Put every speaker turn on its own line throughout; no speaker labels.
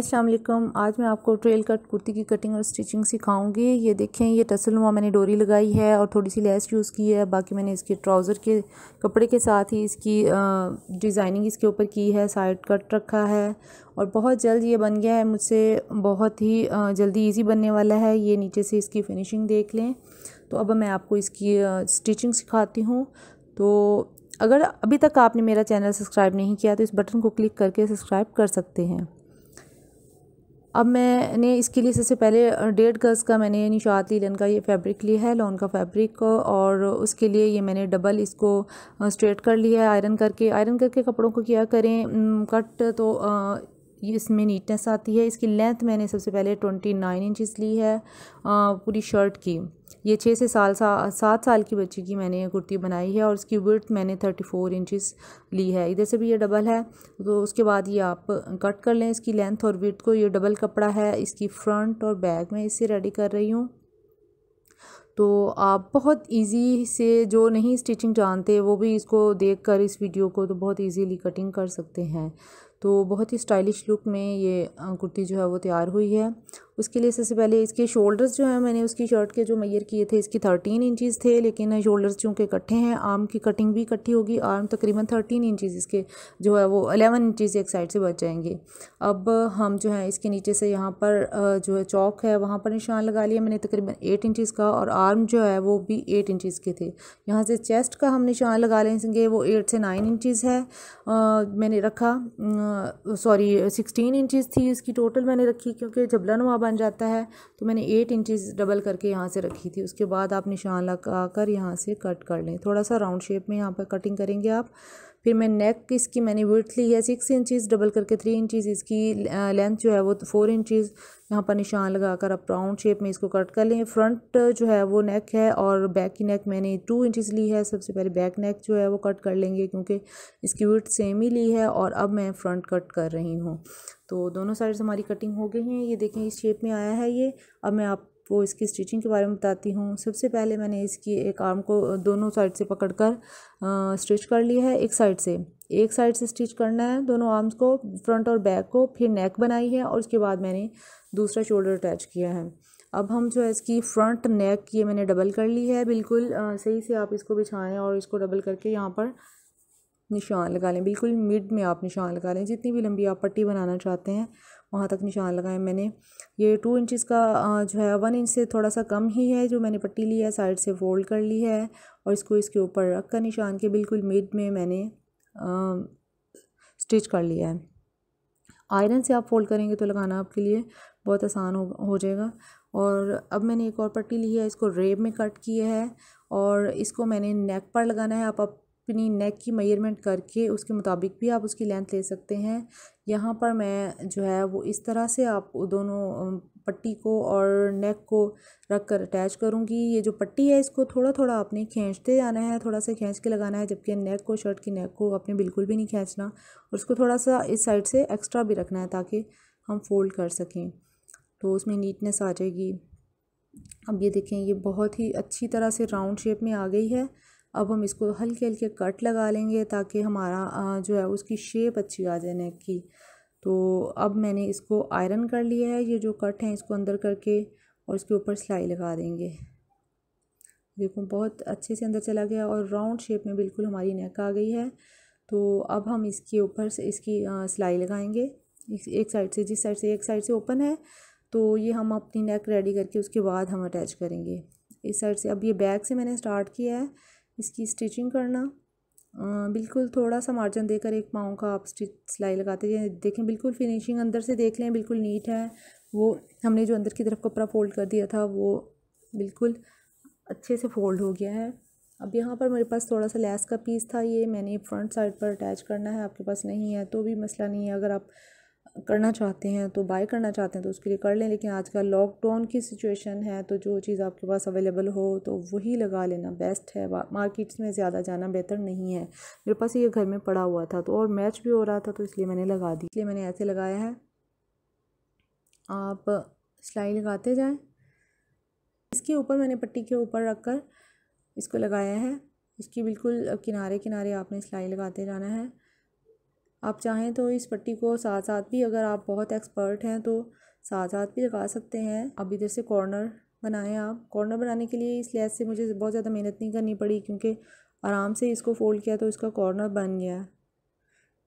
असलम आज मैं आपको ट्रेल कट कुर्ती की कटिंग और स्टिचिंग सिखाऊंगी ये देखें ये टसल हुआ मैंने डोरी लगाई है और थोड़ी सी लेस यूज़ की है बाकी मैंने इसके ट्राउज़र के कपड़े के साथ ही इसकी डिज़ाइनिंग इसके ऊपर की है साइड कट रखा है और बहुत जल्द ये बन गया है मुझसे बहुत ही जल्दी ईजी बनने वाला है ये नीचे से इसकी फिनिशिंग देख लें तो अब मैं आपको इसकी स्टिचिंग सिखाती हूँ तो अगर अभी तक आपने मेरा चैनल सब्सक्राइब नहीं किया तो इस बटन को क्लिक करके सब्सक्राइब कर सकते हैं अब मैंने इसके लिए सबसे पहले डेढ़ गज़ का मैंने निशात लीलन का ये फैब्रिक लिया है लॉन का फैब्रिक और उसके लिए ये मैंने डबल इसको स्ट्रेट कर लिया है आयरन करके आयरन करके कपड़ों को किया करें कट तो ये इसमें नीटनेस आती है इसकी लेंथ मैंने सबसे पहले ट्वेंटी नाइन इंचज़ ली है आ, पूरी शर्ट की ये छः से साल सा सात साल की बच्ची की मैंने ये कुर्ती बनाई है और उसकी वर्थ मैंने थर्टी फोर इंचज़ ली है इधर से भी ये डबल है तो उसके बाद ये आप कट कर लें इसकी लेंथ और वर्थ को ये डबल कपड़ा है इसकी फ्रंट और बैक मैं इससे रेडी कर रही हूँ तो आप बहुत इजी से जो नहीं स्टिचिंग जानते वो भी इसको देखकर इस वीडियो को तो बहुत इजीली कटिंग कर सकते हैं तो बहुत ही स्टाइलिश लुक में ये कुर्ती जो है वो तैयार हुई है उसके लिए सबसे पहले इसके शोल्डर्स जो है मैंने उसकी शर्ट के जो मैयर किए थे इसकी थर्टीन इंचज़ थे लेकिन शोल्डर्स चूँकि इकट्ठे हैं आर्म की कटिंग भी इकट्ठी होगी आर्म तकरीबन थर्टीन इंचज़ इसके जो है वो अलेवन इंचज़ एक साइड से बच जाएंगे अब हम जो है इसके नीचे से यहाँ पर जो है चौक है वहाँ पर निशान लगा लिया मैंने तकरीबन एट इंचज़ का और आर्म जो है वो भी एट इंचज़ के थे यहाँ से चेस्ट का हम निशान लगा लेंगे वो एट से नाइन इंचज़ है मैंने रखा सॉरी सिक्सटीन इंचज़ थी इसकी टोटल मैंने रखी क्योंकि जबला नवाबा बन जाता है तो मैंने एट इंचज़ डबल करके यहाँ से रखी थी उसके बाद आप निशान लगा कर यहाँ से कट कर लें थोड़ा सा राउंड शेप में यहाँ पर कटिंग करेंगे आप फिर मैं नेक इसकी मैंने विर्थ ली है सिक्स इंचज़ डबल करके थ्री इंचज़ इसकी लेंथ जो है वो फोर इंचज़ यहाँ पर निशान लगा कर आप राउंड शेप में इसको कट कर लें फ्रंट जो है वो नेक है और बैक की नेक मैंने टू इंचज़ ली है सबसे पहले बैक नेक जो है वो कट कर लेंगे क्योंकि इसकी विर्थ सेम ही ली है और अब मैं फ्रंट कट कर रही हूँ तो दोनों साइड्स हमारी कटिंग हो गई हैं ये देखें इस शेप में आया है ये अब मैं आप आपको इसकी स्टिचिंग के बारे में बताती हूँ सबसे पहले मैंने इसकी एक आर्म को दोनों साइड से पकड़ कर स्टिच कर लिया है एक साइड से एक साइड से स्टिच करना है दोनों आर्म्स को फ्रंट और बैक को फिर नेक बनाई है और उसके बाद मैंने दूसरा शोल्डर अटैच किया है अब हम जो है इसकी फ्रंट नेक ये मैंने डबल कर ली है बिल्कुल सही से आप इसको बिछाएं और इसको डबल करके यहाँ पर निशान लगा लें बिल्कुल मिड में आप निशान लगा लें जितनी भी लंबी आप पट्टी बनाना चाहते हैं वहाँ तक निशान लगाए मैंने ये टू इंचज़ का जो है वन इंच से थोड़ा सा कम ही है जो मैंने पट्टी ली है साइड से फोल्ड कर ली है और इसको इसके ऊपर रख कर निशान के बिल्कुल मिड में मैंने स्टिच कर लिया है आयरन से आप फोल्ड करेंगे तो लगाना आपके लिए बहुत आसान हो हो जाएगा और अब मैंने एक और पट्टी ली है इसको रेब में कट किया है और इसको मैंने नेक पर लगाना है आप आप अपनी नेक की मेयरमेंट करके उसके मुताबिक भी आप उसकी लेंथ ले सकते हैं यहाँ पर मैं जो है वो इस तरह से आप दोनों पट्टी को और नेक को रख कर अटैच करूँगी ये जो पट्टी है इसको थोड़ा थोड़ा आपने खींचते जाना है थोड़ा सा खींच के लगाना है जबकि नेक को शर्ट की नेक को आपने बिल्कुल भी नहीं खींचना और उसको थोड़ा सा इस साइड से एक्स्ट्रा भी रखना है ताकि हम फोल्ड कर सकें तो उसमें नीटनेस आ जाएगी अब ये देखें ये बहुत ही अच्छी तरह से राउंड शेप में आ गई है अब हम इसको हल्के हल्के कट लगा लेंगे ताकि हमारा जो है उसकी शेप अच्छी आ जाए नेक की तो अब मैंने इसको आयरन कर लिया है ये जो कट हैं इसको अंदर करके और इसके ऊपर सिलाई लगा देंगे देखो बहुत अच्छे से अंदर चला गया और राउंड शेप में बिल्कुल हमारी नेक आ गई है तो अब हम इसके ऊपर से इसकी सिलाई लगाएंगे एक साइड से जिस साइड से एक साइड से ओपन है तो ये हम अपनी नेक रेडी करके उसके बाद हम अटैच करेंगे इस साइड से अब ये बैक से मैंने स्टार्ट किया है इसकी स्टिचिंग करना आ, बिल्कुल थोड़ा सा मार्जिन देकर एक पाँव का आप स्टिच सिलाई लगाते हैं देखें बिल्कुल फिनिशिंग अंदर से देख लें बिल्कुल नीट है वो हमने जो अंदर की तरफ कपड़ा फोल्ड कर दिया था वो बिल्कुल अच्छे से फोल्ड हो गया है अब यहाँ पर मेरे पास थोड़ा सा लेस का पीस था ये मैंने फ्रंट साइड पर अटैच करना है आपके पास नहीं है तो भी मसला नहीं है अगर आप करना चाहते हैं तो बाय करना चाहते हैं तो उसके लिए कर लें लेकिन आज का लॉकडाउन की सिचुएशन है तो जो चीज़ आपके पास अवेलेबल हो तो वही लगा लेना बेस्ट है मार्केट्स में ज़्यादा जाना बेहतर नहीं है मेरे पास ये घर में पड़ा हुआ था तो और मैच भी हो रहा था तो इसलिए मैंने लगा दी इसलिए मैंने ऐसे लगाया है आप सिलाई लगाते जाएँ इसके ऊपर मैंने पट्टी के ऊपर रख कर इसको लगाया है इसकी बिल्कुल किनारे किनारे आपने सिलाई लगाते जाना है आप चाहें तो इस पट्टी को साथ साथ भी अगर आप बहुत एक्सपर्ट हैं तो साथ साथ भी लगा सकते हैं अब इधर से कॉर्नर बनाएं आप कॉर्नर बनाने के लिए इस लैस से मुझे बहुत ज़्यादा मेहनत नहीं करनी पड़ी क्योंकि आराम से इसको फ़ोल्ड किया तो इसका कॉर्नर बन गया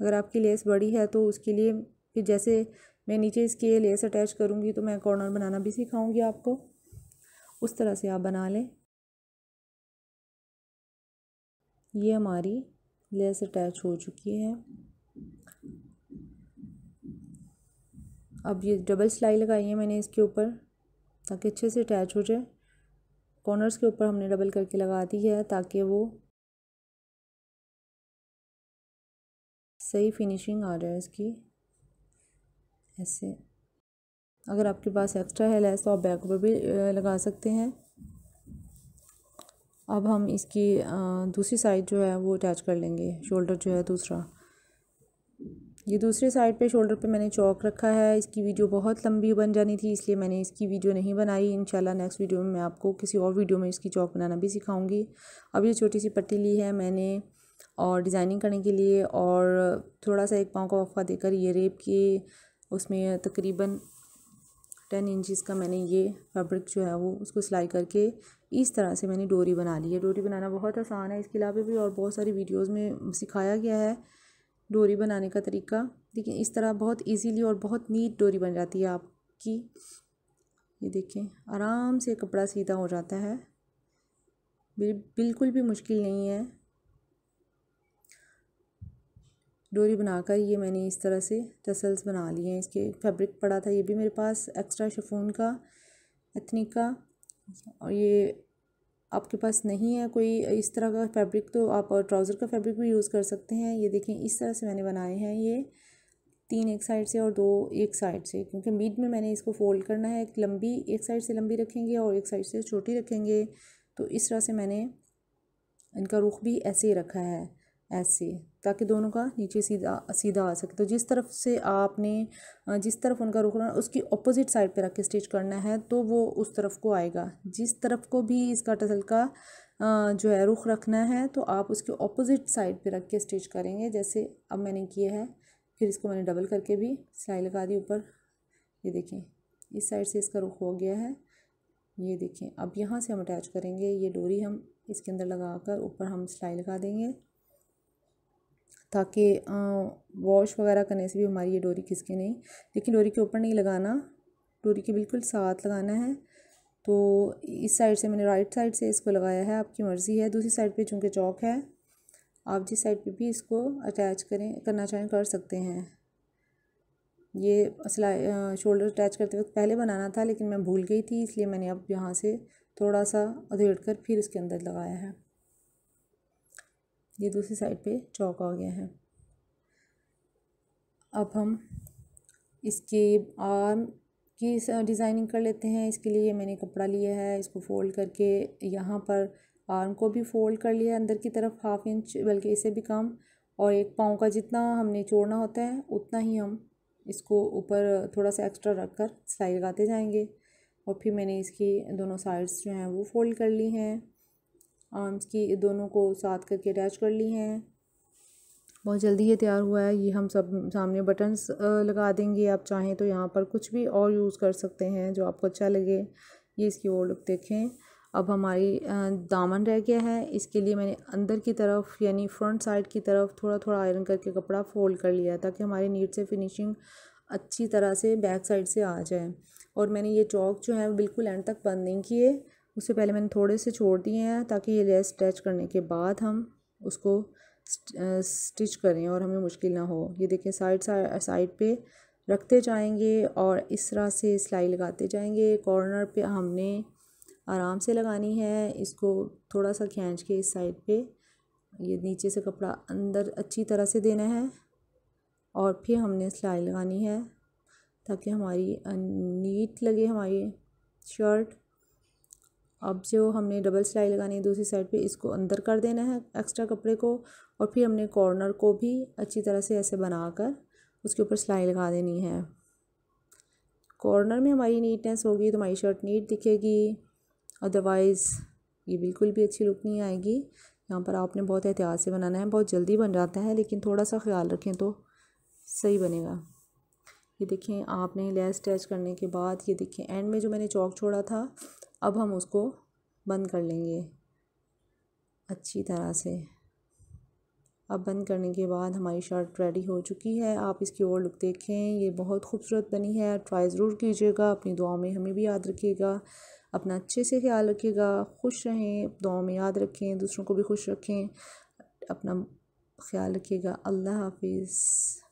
अगर आपकी लेस बड़ी है तो उसके लिए फिर जैसे मैं नीचे इसके लेस अटैच करूँगी तो मैं कॉर्नर बनाना भी सिखाऊँगी आपको उस तरह से आप बना लें ये हमारी लेस अटैच हो चुकी है अब ये डबल सिलाई लगाई है मैंने इसके ऊपर ताकि अच्छे से अटैच हो जाए कॉर्नर्स के ऊपर हमने डबल करके लगा दी है ताकि वो सही फिनिशिंग आ जाए इसकी ऐसे अगर आपके पास एक्स्ट्रा है लैस तो आप बैक पर भी लगा सकते हैं अब हम इसकी दूसरी साइड जो है वो अटैच कर लेंगे शोल्डर जो है दूसरा ये दूसरे साइड पे शोल्डर पे मैंने चौक रखा है इसकी वीडियो बहुत लंबी बन जानी थी इसलिए मैंने इसकी वीडियो नहीं बनाई इंशाल्लाह नेक्स्ट वीडियो में मैं आपको किसी और वीडियो में इसकी चौक बनाना भी सिखाऊंगी अब ये छोटी सी पट्टी ली है मैंने और डिज़ाइनिंग करने के लिए और थोड़ा सा एक पाँव का वफ़ा देकर ये रेप किए उसमें तकरीबन टेन इंचज़ का मैंने ये फैब्रिक जो है वो उसको सिलाई करके इस तरह से मैंने डोरी बना ली है डोरी बनाना बहुत आसान है इसके अलावा भी और बहुत सारी वीडियोज़ में सिखाया गया है डोरी बनाने का तरीका देखिए इस तरह बहुत इजीली और बहुत नीट डोरी बन जाती है आपकी ये देखें आराम से कपड़ा सीधा हो जाता है बिल्कुल भी मुश्किल नहीं है डोरी बनाकर ये मैंने इस तरह से टसल्स बना लिए हैं इसके फैब्रिक पड़ा था ये भी मेरे पास एक्स्ट्रा शफून का एथनिक का और ये आपके पास नहीं है कोई इस तरह का फैब्रिक तो आप ट्राउज़र का फैब्रिक भी यूज़ कर सकते हैं ये देखें इस तरह से मैंने बनाए हैं ये तीन एक साइड से और दो एक साइड से क्योंकि मीट में मैंने इसको फोल्ड करना है एक लंबी एक साइड से लंबी रखेंगे और एक साइड से छोटी रखेंगे तो इस तरह से मैंने इनका रुख भी ऐसे ही रखा है ऐसे ताकि दोनों का नीचे सीधा सीधा आ सके तो जिस तरफ से आपने जिस तरफ उनका रुख करना उसकी अपोजिट साइड पे रख के स्टिच करना है तो वो उस तरफ को आएगा जिस तरफ को भी इसका टसल का जो है रुख रखना है तो आप उसके ऑपोजिट साइड पे रख के स्टिच करेंगे जैसे अब मैंने किया है फिर इसको मैंने डबल करके भी सिलाई लगा दी ऊपर ये देखें इस साइड से इसका रुख हो गया है ये देखें अब यहाँ से हम अटैच करेंगे ये डोरी हम इसके अंदर लगा कर ऊपर हम सिलाई लगा देंगे ताकि वॉश वगैरह करने से भी हमारी ये डोरी खिसके नहीं लेकिन डोरी के ऊपर नहीं लगाना डोरी के बिल्कुल साथ लगाना है तो इस साइड से मैंने राइट साइड से इसको लगाया है आपकी मर्ज़ी है दूसरी साइड पे चूँकि चौक है आप जिस साइड पे भी इसको अटैच करें करना चाहें कर सकते हैं ये सिलाई शोल्डर अटैच करते वक्त पहले बनाना था लेकिन मैं भूल गई थी इसलिए मैंने अब यहाँ से थोड़ा सा अधेड़ कर फिर इसके अंदर लगाया है ये दूसरी साइड पे चौक आ गया है अब हम इसके आर्म की डिज़ाइनिंग कर लेते हैं इसके लिए मैंने कपड़ा लिया है इसको फ़ोल्ड करके यहाँ पर आर्म को भी फ़ोल्ड कर लिया अंदर की तरफ हाफ इंच बल्कि इसे भी कम और एक पाँव का जितना हमने छोड़ना होता है उतना ही हम इसको ऊपर थोड़ा सा एक्स्ट्रा रख कर सिलाई लगाते जाएंगे और फिर मैंने इसकी दोनों साइड्स जो हैं वो फ़ोल्ड कर ली हैं आर्म्स की दोनों को साथ करके अटैच कर ली हैं बहुत जल्दी ये तैयार हुआ है ये हम सब सामने बटन्स लगा देंगे आप चाहें तो यहाँ पर कुछ भी और यूज़ कर सकते हैं जो आपको अच्छा लगे ये इसकी वो लुक देखें अब हमारी दामन रह गया है इसके लिए मैंने अंदर की तरफ यानी फ्रंट साइड की तरफ थोड़ा थोड़ा आयरन करके कपड़ा फोल्ड कर लिया ताकि हमारी नीट से फिनिशिंग अच्छी तरह से बैक साइड से आ जाए और मैंने ये चौक जो है बिल्कुल एंड तक बंद नहीं किए उससे पहले मैंने थोड़े से छोड़ दिए हैं ताकि ये लेस स्ट्रेच करने के बाद हम उसको स्टिच करें और हमें मुश्किल ना हो ये देखें साइड साइड पे रखते जाएंगे और इस तरह से सिलाई लगाते जाएंगे कॉर्नर पे हमने आराम से लगानी है इसको थोड़ा सा खींच के इस साइड पे ये नीचे से कपड़ा अंदर अच्छी तरह से देना है और फिर हमने सिलाई लगानी है ताकि हमारी नीट लगे हमारी शर्ट अब जो हमने डबल सिलाई लगानी है दूसरी साइड पे इसको अंदर कर देना है एक्स्ट्रा कपड़े को और फिर हमने कॉर्नर को भी अच्छी तरह से ऐसे बनाकर उसके ऊपर सिलाई लगा देनी है कॉर्नर में हमारी नीटनेस होगी तो हमारी शर्ट नीट दिखेगी अदरवाइज़ ये बिल्कुल भी अच्छी लुक नहीं आएगी यहाँ पर आपने बहुत एहतियात से बनाना है बहुत जल्दी बन जाता है लेकिन थोड़ा सा ख्याल रखें तो सही बनेगा ये देखें आपने लेस अटैच करने के बाद ये देखें एंड में जो मैंने चौक छोड़ा था अब हम उसको बंद कर लेंगे अच्छी तरह से अब बंद करने के बाद हमारी शर्ट रेडी हो चुकी है आप इसकी ओर लुक देखें ये बहुत खूबसूरत बनी है ट्राई ज़रूर कीजिएगा अपनी दुआ में हमें भी याद रखिएगा अपना अच्छे से ख्याल रखिएगा खुश रहें दुआ में याद रखें दूसरों को भी खुश रखें अपना ख्याल रखिएगा अल्लाह हाफिज़